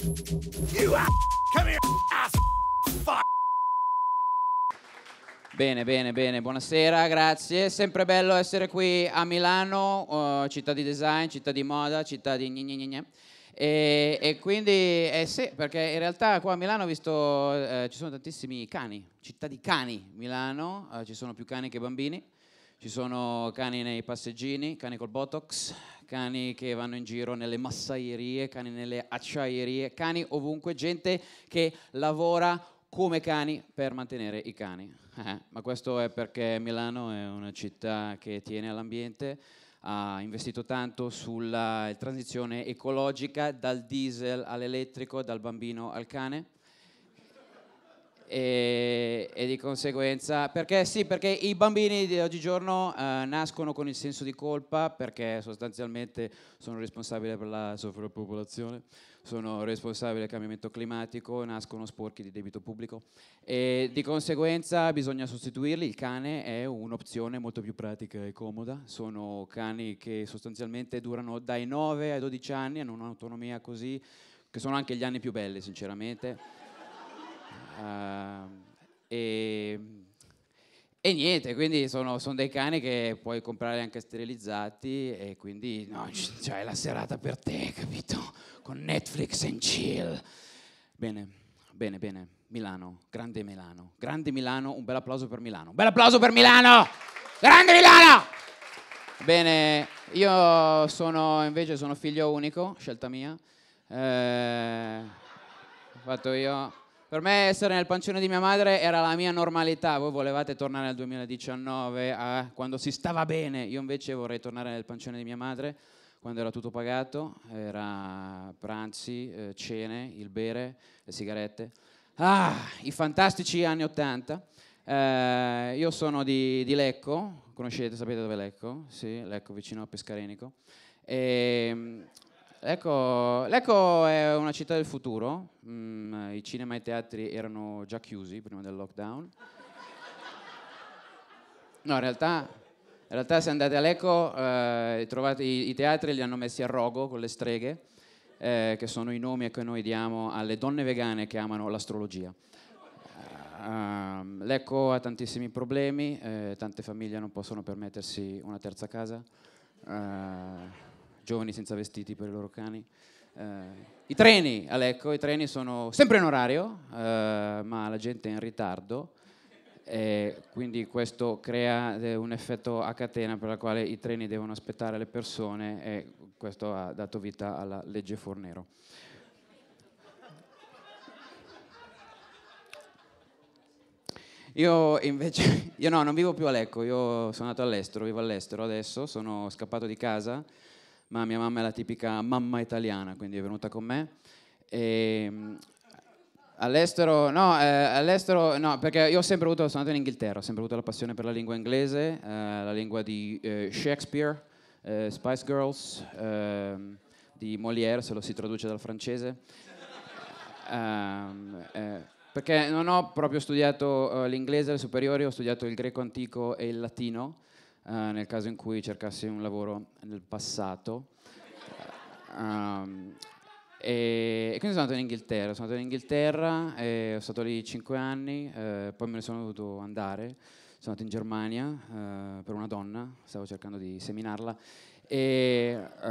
You Come here, ass. Fuck. Bene, bene, bene, buonasera, grazie. Sempre bello essere qui a Milano, uh, città di design, città di moda, città di gne gne gne. E, e, quindi, eh sì, perché in realtà qua a Milano ho visto, eh, ci sono tantissimi cani, città di cani, Milano, eh, ci sono più cani che bambini. Ci sono cani nei passeggini, cani col botox, cani che vanno in giro nelle massaierie, cani nelle acciaierie, cani ovunque, gente che lavora come cani per mantenere i cani. Eh, ma questo è perché Milano è una città che tiene all'ambiente, ha investito tanto sulla transizione ecologica dal diesel all'elettrico, dal bambino al cane e, e, di conseguenza perché sì perché i bambini di oggigiorno eh, nascono con il senso di colpa perché sostanzialmente sono responsabili per la sovrappopolazione sono responsabili del cambiamento climatico nascono sporchi di debito pubblico e di conseguenza bisogna sostituirli il cane è un'opzione molto più pratica e comoda sono cani che sostanzialmente durano dai 9 ai 12 anni hanno un'autonomia così che sono anche gli anni più belli sinceramente Ehm, e, e, niente, quindi sono, sono, dei cani che puoi comprare anche sterilizzati e quindi no, c'hai la serata per te, capito? Con Netflix and chill. Bene, bene, bene. Milano, grande Milano, grande Milano, un bel applauso per Milano. Un bel applauso per Milano! Grande Milano! Bene, io sono invece sono figlio unico, scelta mia. Eh, ho fatto io per me essere nel pancione di mia madre era la mia normalità, voi volevate tornare al 2019 a quando si stava bene, io invece vorrei tornare nel pancione di mia madre quando era tutto pagato, era pranzi, eh, cene, il bere, le sigarette. Ah, i fantastici anni Ottanta. Eh, io sono di, di, Lecco, conoscete, sapete dove è Lecco? Sì, Lecco vicino a Pescarenico. E, ehm, Lecco, Lecco, è una città del futuro, mm, i cinema e i teatri erano già chiusi prima del lockdown. No, in realtà, in realtà se andate a Lecco eh, trovate, i, i, teatri li hanno messi a rogo con le streghe, eh, che sono i nomi che noi diamo alle donne vegane che amano l'astrologia. Uh, eh, Lecco ha tantissimi problemi, eh, tante famiglie non possono permettersi una terza casa. Uh, giovani senza vestiti per i loro cani. Eh, I treni Alecco, i treni sono sempre in orario, eh, ma la gente è in ritardo. E quindi questo crea eh, un effetto a catena per la quale i treni devono aspettare le persone e questo ha dato vita alla legge Fornero. Io invece, io no, non vivo più a Lecco, io sono andato all'estero, vivo all'estero adesso, sono scappato di casa ma mia mamma è la tipica mamma italiana, quindi è venuta con me. E, mm, All'estero no, eh, all'estero no, perché io ho sempre avuto, sono andato in Inghilterra, ho sempre avuto la passione per la lingua inglese, eh, la lingua di eh, Shakespeare, eh, Spice Girls, ehm, di Molière, se lo si traduce dal francese. Ehm, eh, perché non ho proprio studiato eh, l'inglese alle superiori, ho studiato il greco antico e il latino, eh, nel caso in cui cercassi un lavoro nel passato. Um, e, e, quindi sono andato in Inghilterra, sono andato in Inghilterra, e ho stato lì 5 anni, eh, poi me ne sono dovuto andare, sono andato in Germania eh, per una donna, stavo cercando di seminarla e eh,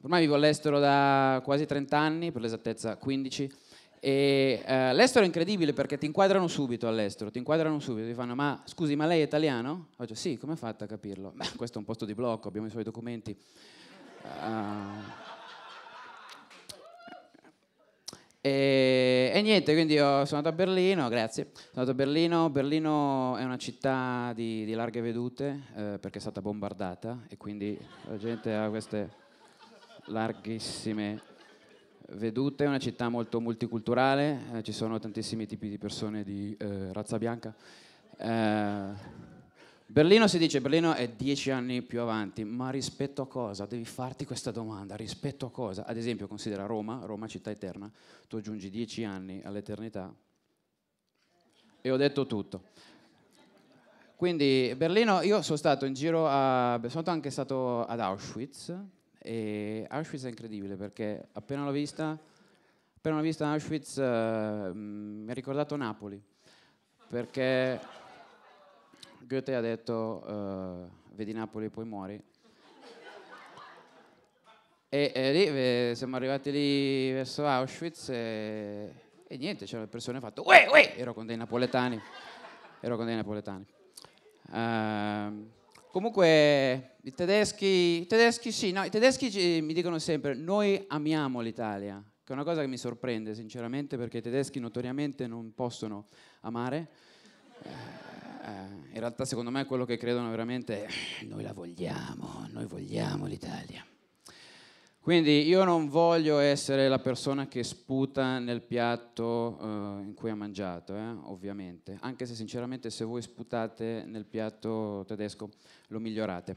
ormai vivo all'estero da quasi 30 anni, per l'esattezza 15 e, eh, l'estero è incredibile perché ti inquadrano subito all'estero, ti inquadrano subito, ti fanno ma scusi ma lei è italiano? Ho detto sì, come ha fatto a capirlo? Beh, questo è un posto di blocco, abbiamo i suoi documenti. Uh, E, e, niente, quindi sono andato a Berlino, grazie. Sono andato a Berlino, Berlino è una città di, di larghe vedute eh, perché è stata bombardata e quindi la gente ha queste larghissime vedute, è una città molto multiculturale, eh, ci sono tantissimi tipi di persone di eh, razza bianca. Eh, Berlino si dice, Berlino è dieci anni più avanti, ma rispetto a cosa? Devi farti questa domanda, rispetto a cosa? Ad esempio considera Roma, Roma città eterna, tu aggiungi dieci anni all'eternità e ho detto tutto. Quindi Berlino, io sono stato in giro, a, sono anche stato ad Auschwitz, e Auschwitz è incredibile perché appena l'ho vista, appena l'ho vista Auschwitz eh, mi ha ricordato Napoli, perché Goethe ha detto eh, vedi Napoli e poi muori. E, e lì eh, siamo arrivati lì verso Auschwitz e, e niente, c'erano cioè persone hanno fatto uè, uè! Ero con dei napoletani, ero con dei napoletani. Uh, Comunque, i tedeschi, i tedeschi sì, no, i tedeschi mi dicono sempre, noi amiamo l'Italia, che è una cosa che mi sorprende sinceramente perché i tedeschi notoriamente non possono amare. Eh, eh in realtà secondo me quello che credono veramente è, eh, noi la vogliamo, noi vogliamo l'Italia. Quindi io non voglio essere la persona che sputa nel piatto eh, in cui ha mangiato, eh, ovviamente, anche se sinceramente se voi sputate nel piatto tedesco lo migliorate.